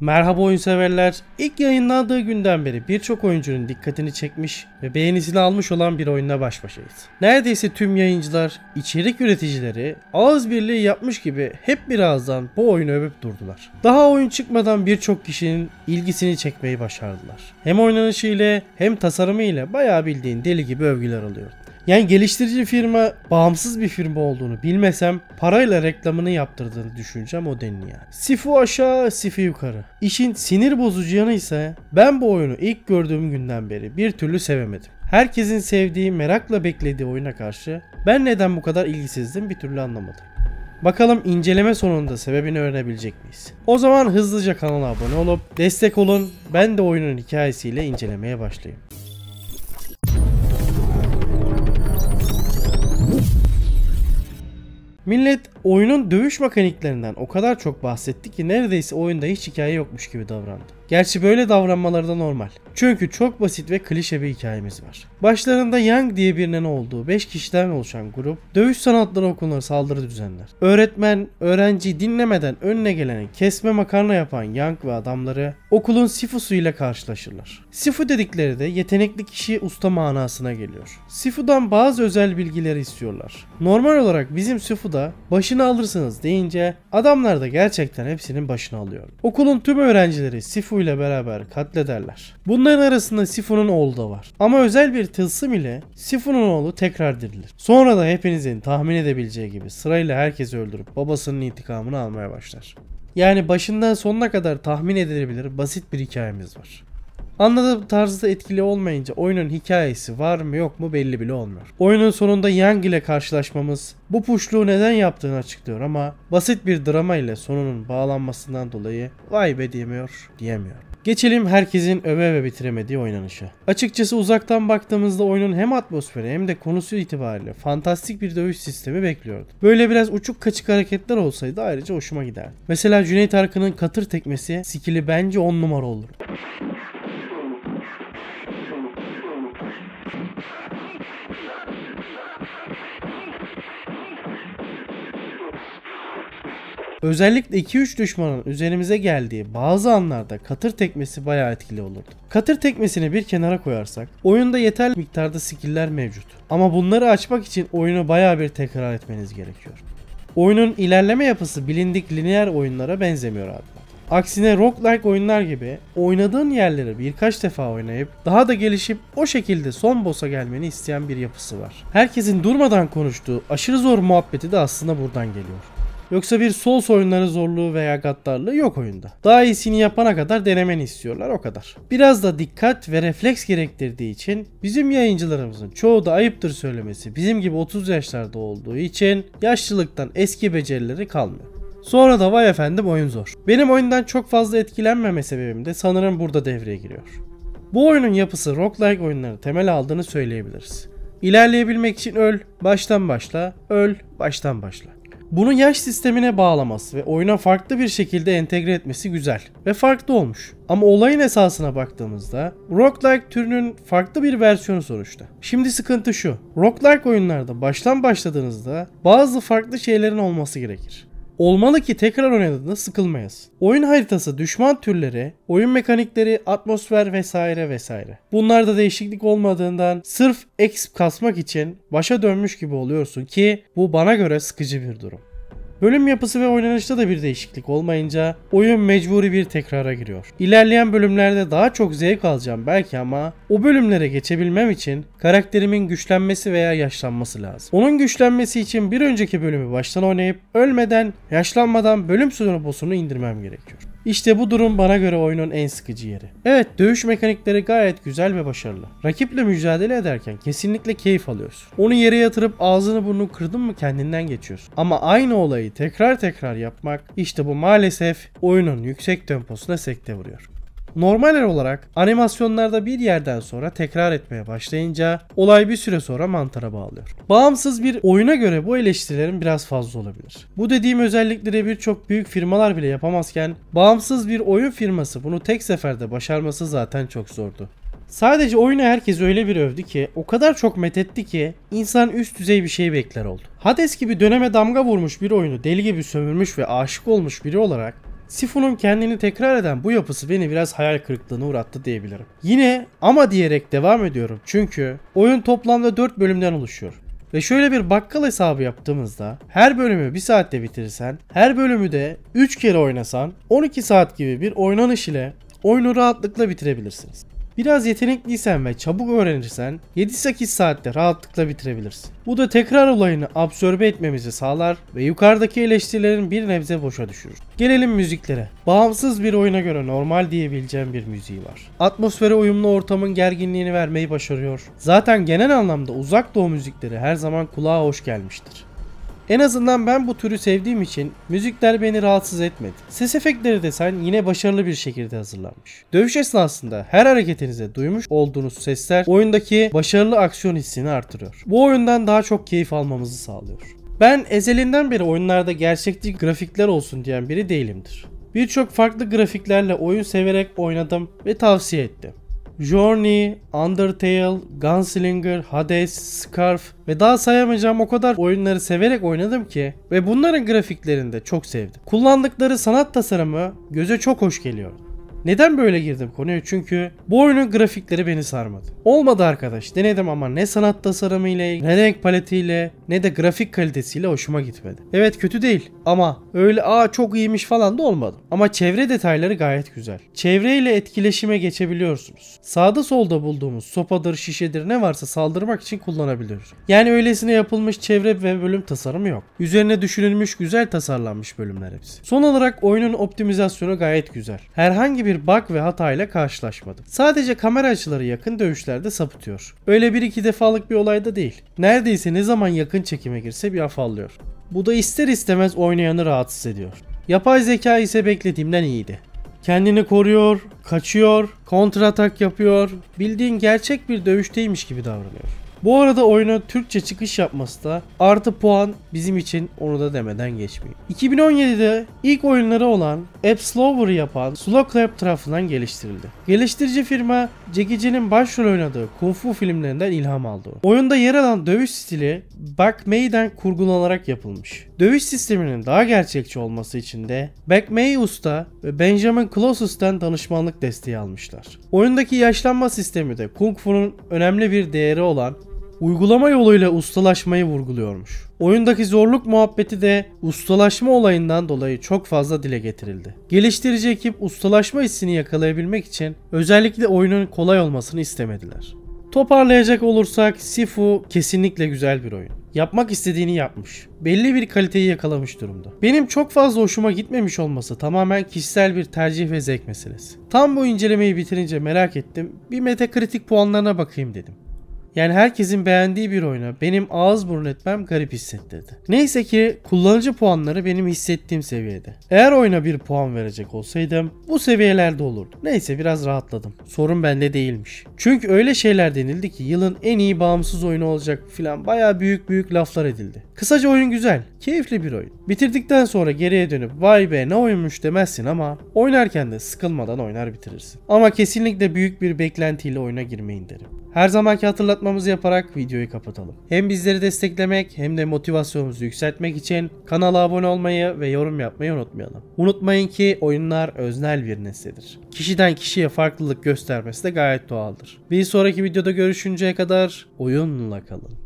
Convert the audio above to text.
Merhaba oyun severler. İlk yayınlandığı günden beri birçok oyuncunun dikkatini çekmiş ve beğenisini almış olan bir oyunla baş başayız. Neredeyse tüm yayıncılar, içerik üreticileri ağız birliği yapmış gibi hep birazdan bu oyunu övüp durdular. Daha oyun çıkmadan birçok kişinin ilgisini çekmeyi başardılar. Hem oynanışı ile hem tasarımı ile bayağı bildiğin deli gibi övgüler alıyordu. Yani geliştirici firma bağımsız bir firma olduğunu bilmesem parayla reklamını yaptırdığını düşüneceğim o denli yani. Sifu aşağı, Sifu yukarı. İşin sinir bozucu yanı ise ben bu oyunu ilk gördüğüm günden beri bir türlü sevemedim. Herkesin sevdiği, merakla beklediği oyuna karşı ben neden bu kadar ilgisizdim bir türlü anlamadım. Bakalım inceleme sonunda sebebini öğrenebilecek miyiz? O zaman hızlıca kanala abone olup destek olun. Ben de oyunun hikayesiyle incelemeye başlayayım. Millet oyunun dövüş mekaniklerinden o kadar çok bahsetti ki neredeyse oyunda hiç hikaye yokmuş gibi davrandı. Gerçi böyle davranmaları da normal. Çünkü çok basit ve klişe bir hikayemiz var. Başlarında Yang diye birinin olduğu 5 kişiden oluşan grup dövüş sanatları okuluna saldırı düzenler. Öğretmen, öğrenciyi dinlemeden önüne geleni kesme makarna yapan Yang ve adamları okulun Sifusu ile karşılaşırlar. Sifu dedikleri de yetenekli kişi usta manasına geliyor. Sifu'dan bazı özel bilgileri istiyorlar. Normal olarak bizim sifu'da başını alırsınız deyince adamlar da gerçekten hepsinin başını alıyor. Okulun tüm öğrencileri Sifu Sifu ile beraber katlederler. Bunların arasında Sifu'nun oğlu da var. Ama özel bir tılsım ile Sifu'nun oğlu tekrar dirilir. Sonra da hepinizin tahmin edebileceği gibi sırayla herkesi öldürüp babasının intikamını almaya başlar. Yani başından sonuna kadar tahmin edilebilir basit bir hikayemiz var. Anladığım tarzda etkili olmayınca oyunun hikayesi var mı yok mu belli bile olmuyor. Oyunun sonunda Yang ile karşılaşmamız bu puşluğu neden yaptığını açıklıyor ama basit bir drama ile sonunun bağlanmasından dolayı vay be diyemiyor diyemiyor. Geçelim herkesin öve ve bitiremediği oynanışa. Açıkçası uzaktan baktığımızda oyunun hem atmosferi hem de konusu itibariyle fantastik bir dövüş sistemi bekliyordu. Böyle biraz uçuk kaçık hareketler olsaydı ayrıca hoşuma giderdi. Mesela Cüneyt Arkın'ın katır tekmesi skili bence 10 numara olur. Özellikle 2-3 düşmanın üzerimize geldiği bazı anlarda katır tekmesi bayağı etkili olurdu. Katır tekmesini bir kenara koyarsak oyunda yeterli miktarda skill'ler mevcut. Ama bunları açmak için oyunu bayağı bir tekrar etmeniz gerekiyor. Oyunun ilerleme yapısı bilindik lineer oyunlara benzemiyor abi. Aksine roguelike oyunlar gibi oynadığın yerleri birkaç defa oynayıp daha da gelişip o şekilde son boss'a gelmeni isteyen bir yapısı var. Herkesin durmadan konuştuğu aşırı zor muhabbeti de aslında buradan geliyor. Yoksa bir sol oyunları zorluğu veya gaddarlığı yok oyunda. Daha iyisini yapana kadar denemeni istiyorlar o kadar. Biraz da dikkat ve refleks gerektirdiği için bizim yayıncılarımızın çoğu da ayıptır söylemesi bizim gibi 30 yaşlarda olduğu için yaşlılıktan eski becerileri kalmıyor. Sonra da vay efendim oyun zor. Benim oyundan çok fazla etkilenmeme sebebim de sanırım burada devreye giriyor. Bu oyunun yapısı roguelike oyunları temel aldığını söyleyebiliriz. İlerleyebilmek için öl, baştan başla, öl, baştan başla. Bunu yaş sistemine bağlaması ve oyuna farklı bir şekilde entegre etmesi güzel ve farklı olmuş. Ama olayın esasına baktığımızda roguelike türünün farklı bir versiyonu sonuçta. Şimdi sıkıntı şu. Roguelike oyunlarda baştan başladığınızda bazı farklı şeylerin olması gerekir. Olmalı ki tekrar oynadığında sıkılmayız. Oyun haritası, düşman türleri, oyun mekanikleri, atmosfer vesaire vesaire. Bunlarda değişiklik olmadığından sırf exp kasmak için başa dönmüş gibi oluyorsun ki bu bana göre sıkıcı bir durum. Bölüm yapısı ve oynanışta da bir değişiklik olmayınca oyun mecburi bir tekrara giriyor. İlerleyen bölümlerde daha çok zevk alacağım belki ama o bölümlere geçebilmem için karakterimin güçlenmesi veya yaşlanması lazım. Onun güçlenmesi için bir önceki bölümü baştan oynayıp ölmeden, yaşlanmadan bölüm sonu boss'unu indirmem gerekiyor. İşte bu durum bana göre oyunun en sıkıcı yeri. Evet dövüş mekanikleri gayet güzel ve başarılı. Rakiple mücadele ederken kesinlikle keyif alıyorsun. Onu yere yatırıp ağzını burnunu kırdın mı kendinden geçiyorsun. Ama aynı olayı tekrar tekrar yapmak işte bu maalesef oyunun yüksek temposuna sekte vuruyor. Normal olarak animasyonlarda bir yerden sonra tekrar etmeye başlayınca olay bir süre sonra mantara bağlıyor. Bağımsız bir oyuna göre bu eleştirilerin biraz fazla olabilir. Bu dediğim özellikleri birçok büyük firmalar bile yapamazken bağımsız bir oyun firması bunu tek seferde başarması zaten çok zordu. Sadece oyunu herkes öyle bir övdü ki, o kadar çok methetti ki insan üst düzey bir şey bekler oldu. Hades gibi döneme damga vurmuş bir oyunu deli gibi sömürmüş ve aşık olmuş biri olarak Sifu'nun kendini tekrar eden bu yapısı beni biraz hayal kırıklığına uğrattı diyebilirim. Yine ama diyerek devam ediyorum çünkü oyun toplamda 4 bölümden oluşuyor. Ve şöyle bir bakkal hesabı yaptığımızda her bölümü 1 saatte bitirsen, her bölümü de 3 kere oynasan 12 saat gibi bir oynanış ile oyunu rahatlıkla bitirebilirsiniz. Biraz yetenekliysen ve çabuk öğrenirsen 7-8 saatte rahatlıkla bitirebilirsin. Bu da tekrar olayını absorbe etmemizi sağlar ve yukarıdaki eleştirilerin bir nebze boşa düşürür. Gelelim müziklere. Bağımsız bir oyuna göre normal diyebileceğim bir müziği var. Atmosfere uyumlu ortamın gerginliğini vermeyi başarıyor. Zaten genel anlamda uzak doğu müzikleri her zaman kulağa hoş gelmiştir. En azından ben bu türü sevdiğim için müzikler beni rahatsız etmedi. Ses efektleri desen yine başarılı bir şekilde hazırlanmış. Dövüş esnasında her hareketinize duymuş olduğunuz sesler oyundaki başarılı aksiyon hissini artırıyor. Bu oyundan daha çok keyif almamızı sağlıyor. Ben ezelinden beri oyunlarda gerçekçi grafikler olsun diyen biri değilimdir. Birçok farklı grafiklerle oyun severek oynadım ve tavsiye ettim. Journey, Undertale, Gunslinger, Hades, Scarf ve daha sayamayacağım o kadar oyunları severek oynadım ki ve bunların grafiklerini de çok sevdim. Kullandıkları sanat tasarımı göze çok hoş geliyor. Neden böyle girdim konuya? Çünkü bu oyunun grafikleri beni sarmadı. Olmadı arkadaş. Denedim ama ne sanat tasarımıyla, ne renk paletiyle, ne de grafik kalitesiyle hoşuma gitmedi. Evet kötü değil ama öyle aa çok iyiymiş falan da olmadı. Ama çevre detayları gayet güzel. Çevreyle etkileşime geçebiliyorsunuz. Sağda solda bulduğumuz sopadır, şişedir ne varsa saldırmak için kullanabiliyoruz. Yani öylesine yapılmış çevre ve bölüm tasarımı yok. Üzerine düşünülmüş güzel tasarlanmış bölümler hepsi. Son olarak oyunun optimizasyonu gayet güzel. Herhangi bir bir bug ve hatayla karşılaşmadım. Sadece kamera açıları yakın dövüşlerde sapıtıyor. Öyle bir iki defalık bir olayda değil. Neredeyse ne zaman yakın çekime girse bir afallıyor. Bu da ister istemez oynayanı rahatsız ediyor. Yapay zeka ise beklediğimden iyiydi. Kendini koruyor, kaçıyor, kontratak yapıyor, bildiğin gerçek bir dövüşteymiş gibi davranıyor. Bu arada oyuna Türkçe çıkış yapması da artı puan bizim için onu da demeden geçmeyeyim. 2017'de ilk oyunları olan App Slower'ı yapan Slowclap tarafından geliştirildi. Geliştirici firma Jackie Chan'in başrol oynadığı Kung Fu filmlerinden ilham aldı. Oyunda yer alan dövüş stili Bakmei'den kurgulanarak yapılmış. Dövüş sisteminin daha gerçekçi olması için de Bakmei Usta ve Benjamin Colossus'tan danışmanlık desteği almışlar. Oyundaki yaşlanma sistemi de Kung Fu'nun önemli bir değeri olan uygulama yoluyla ustalaşmayı vurguluyormuş. Oyundaki zorluk muhabbeti de ustalaşma olayından dolayı çok fazla dile getirildi. Geliştirici ekip ustalaşma hissini yakalayabilmek için özellikle oyunun kolay olmasını istemediler. Toparlayacak olursak Sifu kesinlikle güzel bir oyun. Yapmak istediğini yapmış. Belli bir kaliteyi yakalamış durumda. Benim çok fazla hoşuma gitmemiş olması tamamen kişisel bir tercih ve zevk meselesi. Tam bu incelemeyi bitirince merak ettim. Bir metakritik puanlarına bakayım dedim. Yani herkesin beğendiği bir oyuna benim ağız burun etmem garip hissettirdi. Neyse ki kullanıcı puanları benim hissettiğim seviyede. Eğer oyuna bir puan verecek olsaydım bu seviyelerde olurdu. Neyse biraz rahatladım. Sorun bende değilmiş. Çünkü öyle şeyler denildi ki yılın en iyi bağımsız oyunu olacak filan baya büyük büyük laflar edildi. Kısaca oyun güzel, keyifli bir oyun. Bitirdikten sonra geriye dönüp vay be ne oyunmuş demezsin ama oynarken de sıkılmadan oynar bitirirsin. Ama kesinlikle büyük bir beklentiyle oyuna girmeyin derim. Her zamanki hatırlatmamızı yaparak videoyu kapatalım. Hem bizleri desteklemek hem de motivasyonumuzu yükseltmek için kanala abone olmayı ve yorum yapmayı unutmayalım. Unutmayın ki oyunlar öznel bir nesnedir. Kişiden kişiye farklılık göstermesi de gayet doğaldır. Bir sonraki videoda görüşünceye kadar oyunla kalın.